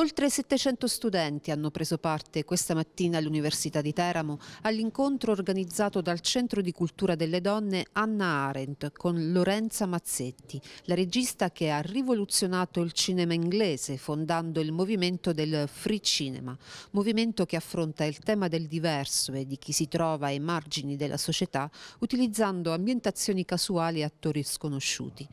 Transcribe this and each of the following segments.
Oltre 700 studenti hanno preso parte questa mattina all'Università di Teramo all'incontro organizzato dal Centro di Cultura delle Donne Anna Arendt con Lorenza Mazzetti, la regista che ha rivoluzionato il cinema inglese fondando il movimento del free cinema, movimento che affronta il tema del diverso e di chi si trova ai margini della società utilizzando ambientazioni casuali e attori sconosciuti.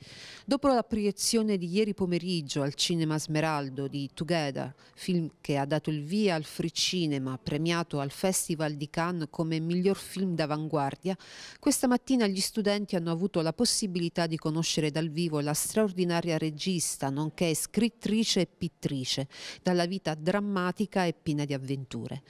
Dopo la proiezione di ieri pomeriggio al Cinema Smeraldo di Together Rueda, film che ha dato il via al free cinema, premiato al Festival di Cannes come miglior film d'avanguardia, questa mattina gli studenti hanno avuto la possibilità di conoscere dal vivo la straordinaria regista, nonché scrittrice e pittrice, dalla vita drammatica e piena di avventure.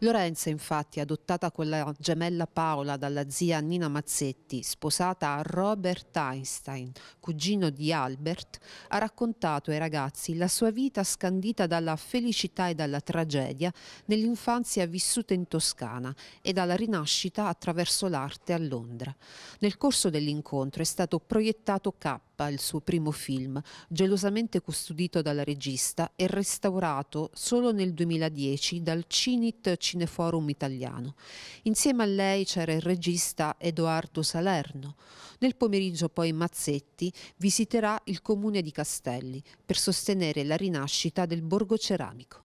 Lorenza infatti, adottata con la gemella Paola dalla zia Nina Mazzetti, sposata a Robert Einstein, cugino di Albert, ha raccontato ai ragazzi la sua vita scandita dalla felicità e dalla tragedia nell'infanzia vissuta in Toscana e dalla rinascita attraverso l'arte a Londra. Nel corso dell'incontro è stato proiettato Cap K, il suo primo film, gelosamente custodito dalla regista e restaurato solo nel 2010 dal Cinit Cineforum italiano. Insieme a lei c'era il regista Edoardo Salerno. Nel pomeriggio poi Mazzetti visiterà il comune di Castelli per sostenere la rinascita del borgo ceramico.